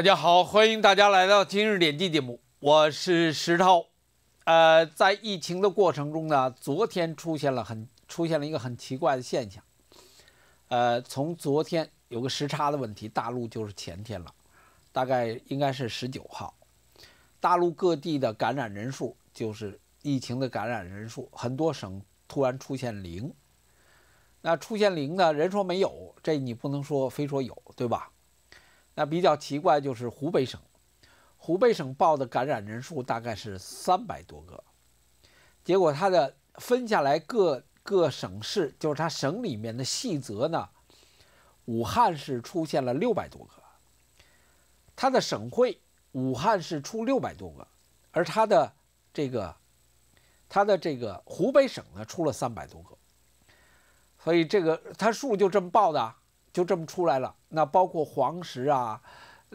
大家好，欢迎大家来到今日点击节目，我是石涛。呃，在疫情的过程中呢，昨天出现了很出现了一个很奇怪的现象。呃，从昨天有个时差的问题，大陆就是前天了，大概应该是十九号。大陆各地的感染人数，就是疫情的感染人数，很多省突然出现零。那出现零呢？人说没有，这你不能说非说有，对吧？那比较奇怪，就是湖北省，湖北省报的感染人数大概是三百多个，结果它的分下来各个省市，就是它省里面的细则呢，武汉市出现了六百多个，它的省会武汉市出六百多个，而它的这个，它的这个湖北省呢出了三百多个，所以这个它数就这么报的。就这么出来了，那包括黄石啊，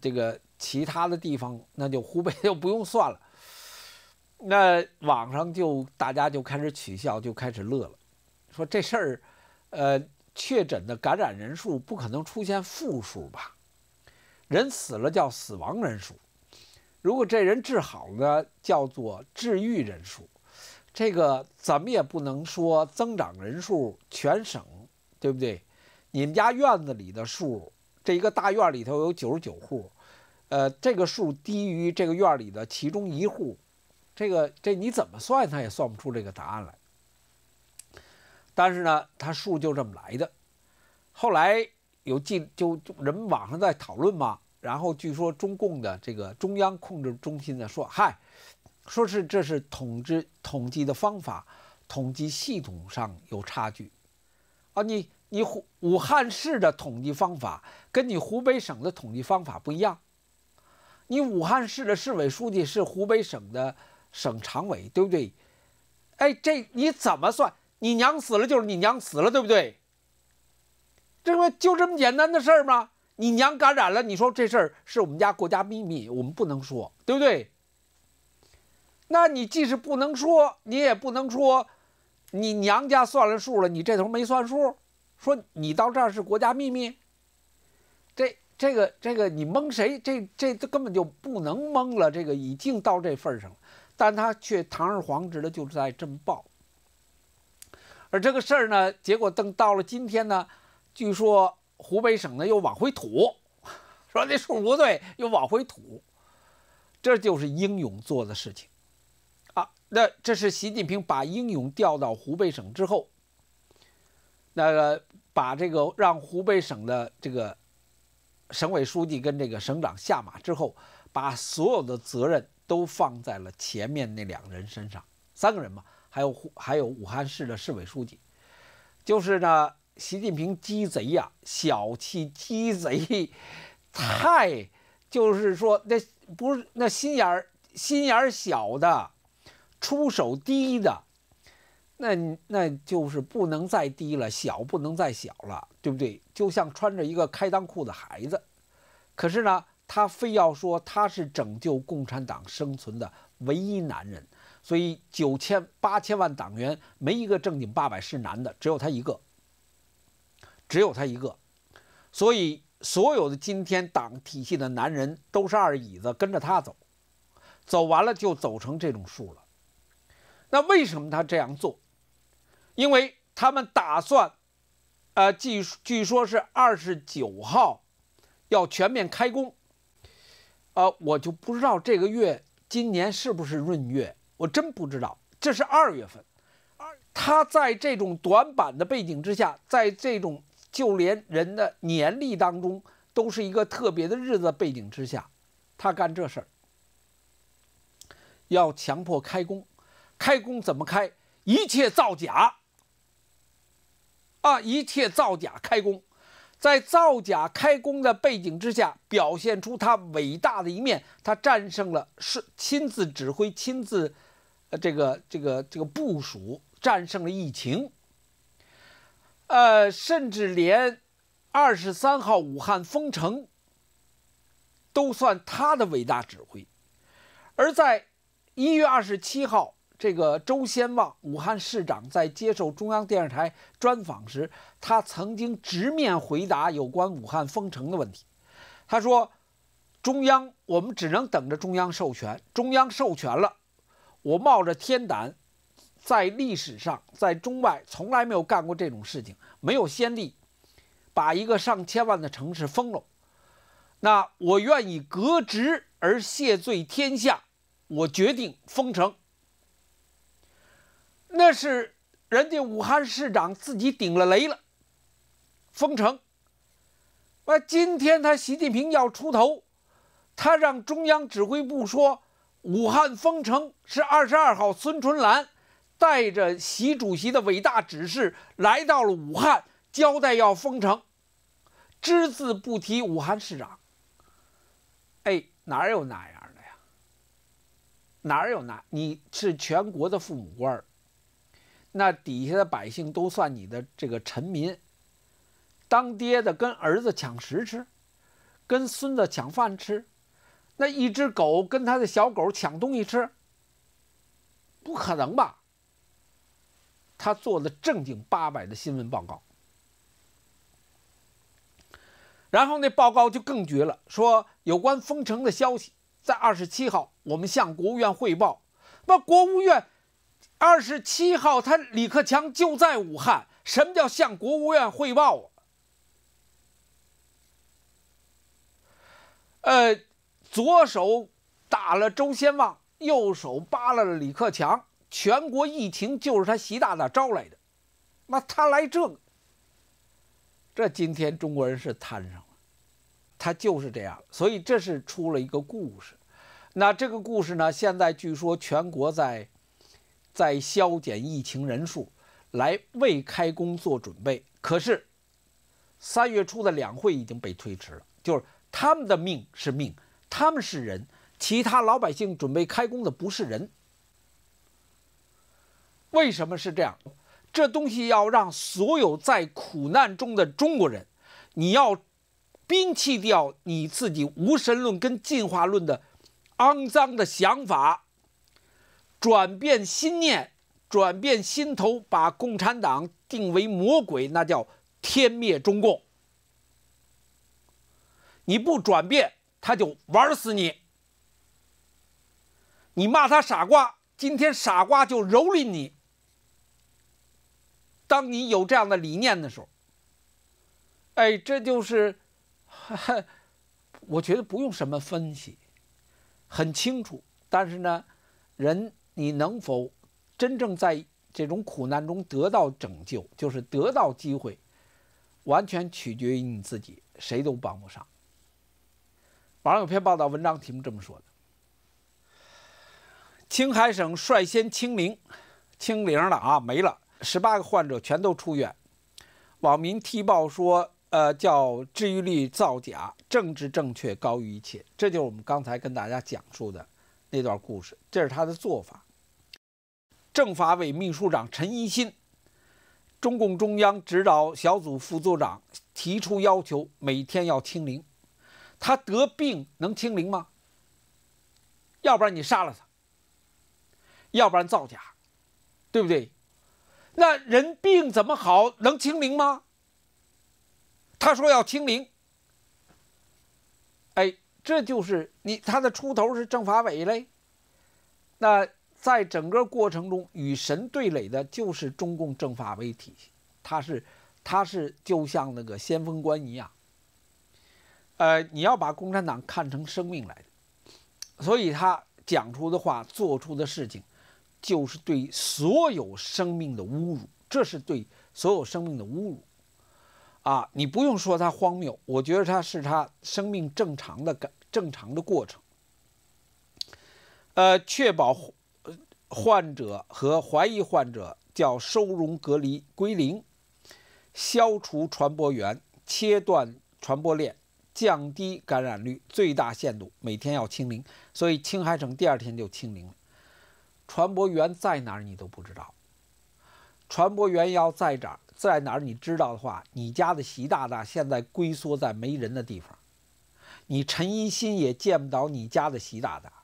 这个其他的地方，那就湖北 就不用算了。那网上就大家就开始取笑，就开始乐了，说这事儿，呃，确诊的感染人数不可能出现负数吧？人死了叫死亡人数，如果这人治好呢，叫做治愈人数。这个怎么也不能说增长人数全省，对不对？你们家院子里的数，这一个大院里头有九十九户，呃，这个数低于这个院里的其中一户，这个这你怎么算，他也算不出这个答案来。但是呢，他数就这么来的。后来有记，就人们网上在讨论嘛，然后据说中共的这个中央控制中心呢说，嗨，说是这是统治统计的方法，统计系统上有差距啊，你。你湖武汉市的统计方法跟你湖北省的统计方法不一样。你武汉市的市委书记是湖北省的省常委，对不对？哎，这你怎么算？你娘死了就是你娘死了，对不对？这不就这么简单的事儿吗？你娘感染了，你说这事儿是我们家国家秘密，我们不能说，对不对？那你即使不能说，你也不能说，你娘家算了数了，你这头没算数。说你到这儿是国家秘密，这这个这个你蒙谁？这这根本就不能蒙了，这个已经到这份上了。但他却堂而皇之的就在这么报，而这个事儿呢，结果等到了今天呢，据说湖北省呢又往回吐，说那数不对，又往回吐，这就是英勇做的事情啊。那这是习近平把英勇调到湖北省之后。那个，把这个让湖北省的这个省委书记跟这个省长下马之后，把所有的责任都放在了前面那两人身上，三个人嘛，还有还有武汉市的市委书记，就是呢，习近平鸡贼呀，小气鸡贼，太就是说那不是那心眼儿心眼儿小的，出手低的。那那就是不能再低了，小不能再小了，对不对？就像穿着一个开裆裤的孩子。可是呢，他非要说他是拯救共产党生存的唯一男人，所以九千八千万党员没一个正经八百是男的，只有他一个，只有他一个。所以所有的今天党体系的男人都是二椅子跟着他走，走完了就走成这种数了。那为什么他这样做？因为他们打算，呃，据据说，是二十九号要全面开工。呃，我就不知道这个月今年是不是闰月，我真不知道。这是二月份，二他在这种短板的背景之下，在这种就连人的年历当中都是一个特别的日子背景之下，他干这事儿，要强迫开工，开工怎么开？一切造假。一切造假开工，在造假开工的背景之下，表现出他伟大的一面。他战胜了，是亲自指挥、亲自这个这个这个部署，战胜了疫情。呃，甚至连二十三号武汉封城都算他的伟大指挥。而在一月二十七号。这个周先旺，武汉市长在接受中央电视台专访时，他曾经直面回答有关武汉封城的问题。他说：“中央，我们只能等着中央授权。中央授权了，我冒着天胆，在历史上，在中外从来没有干过这种事情，没有先例，把一个上千万的城市封了。那我愿意革职而谢罪天下。我决定封城。”那是人家武汉市长自己顶了雷了，封城。那今天他习近平要出头，他让中央指挥部说武汉封城是二十二号孙春兰带着习主席的伟大指示来到了武汉，交代要封城，只字不提武汉市长。哎，哪有那样的呀？哪有那？你是全国的父母官那底下的百姓都算你的这个臣民，当爹的跟儿子抢食吃，跟孙子抢饭吃，那一只狗跟他的小狗抢东西吃，不可能吧？他做的正经八百的新闻报告，然后那报告就更绝了，说有关封城的消息，在二十七号我们向国务院汇报，那国务院。二十七号，他李克强就在武汉。什么叫向国务院汇报啊？呃，左手打了周先旺，右手扒拉了李克强。全国疫情就是他习大大招来的，那他来这个，这今天中国人是摊上了。他就是这样，所以这是出了一个故事。那这个故事呢？现在据说全国在。在削减疫情人数，来为开工做准备。可是三月初的两会已经被推迟了。就是他们的命是命，他们是人，其他老百姓准备开工的不是人。为什么是这样？这东西要让所有在苦难中的中国人，你要摒弃掉你自己无神论跟进化论的肮脏的想法。转变心念，转变心头，把共产党定为魔鬼，那叫天灭中共。你不转变，他就玩死你。你骂他傻瓜，今天傻瓜就蹂躏你。当你有这样的理念的时候，哎，这就是，我觉得不用什么分析，很清楚。但是呢，人。你能否真正在这种苦难中得到拯救，就是得到机会，完全取决于你自己，谁都帮不上。网上有篇报道，文章题目这么说的：青海省率先清零，清零了啊，没了，十八个患者全都出院。网民踢爆说，呃，叫治愈率造假，政治正确高于一切。这就是我们刚才跟大家讲述的那段故事，这是他的做法。政法委秘书长陈一新，中共中央指导小组副组长提出要求，每天要清零。他得病能清零吗？要不然你杀了他，要不然造假，对不对？那人病怎么好能清零吗？他说要清零，哎，这就是你他的出头是政法委嘞，那。在整个过程中，与神对垒的就是中共政法委体系，它是，它是就像那个先锋官一样。呃，你要把共产党看成生命来的，所以他讲出的话、做出的事情，就是对所有生命的侮辱。这是对所有生命的侮辱。啊，你不用说他荒谬，我觉得他是他生命正常的、正常的过程。呃，确保。患者和怀疑患者叫收容隔离归零，消除传播源，切断传播链，降低感染率，最大限度每天要清零。所以青海省第二天就清零了。传播源在哪儿你都不知道，传播源要在这，儿。在哪儿你知道的话，你家的习大大现在龟缩在没人的地方，你陈一新也见不到你家的习大大。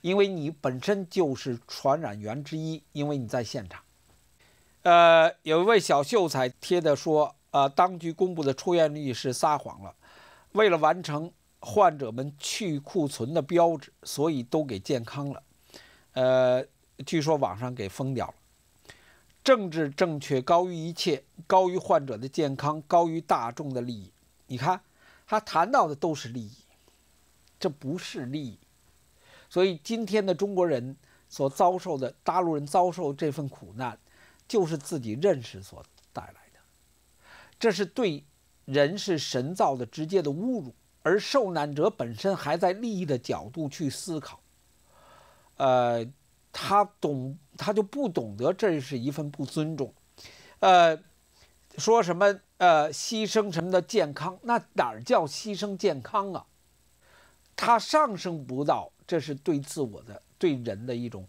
因为你本身就是传染源之一，因为你在现场。呃，有一位小秀才贴的说：“呃，当局公布的出院率是撒谎了，为了完成患者们去库存的标志，所以都给健康了。”呃，据说网上给封掉了。政治正确高于一切，高于患者的健康，高于大众的利益。你看，他谈到的都是利益，这不是利益。所以今天的中国人所遭受的大陆人遭受这份苦难，就是自己认识所带来的。这是对人是神造的直接的侮辱，而受难者本身还在利益的角度去思考。呃，他懂，他就不懂得这是一份不尊重。呃，说什么呃牺牲什么的健康，那哪儿叫牺牲健康啊？它上升不到，这是对自我的、对人的一种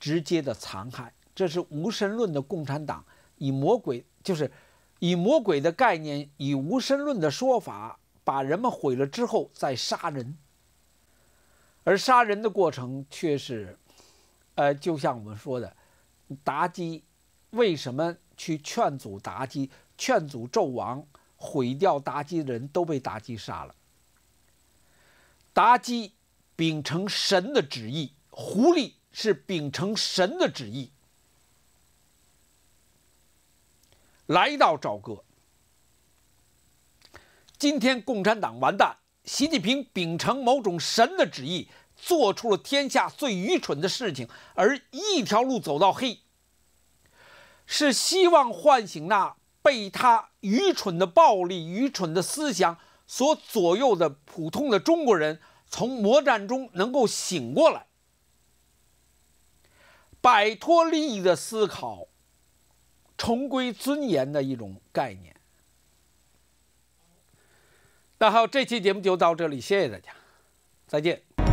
直接的残害。这是无神论的共产党以魔鬼，就是以魔鬼的概念，以无神论的说法，把人们毁了之后再杀人。而杀人的过程却是，呃，就像我们说的，妲己为什么去劝阻妲己，劝阻纣王毁掉妲己的人，都被妲己杀了。妲己秉承神的旨意，狐狸是秉承神的旨意来到朝歌。今天共产党完蛋，习近平秉承某种神的旨意，做出了天下最愚蠢的事情，而一条路走到黑，是希望唤醒那被他愚蠢的暴力、愚蠢的思想。所左右的普通的中国人，从魔战中能够醒过来，摆脱利益的思考，重归尊严的一种概念。那好，这期节目就到这里，谢谢大家，再见。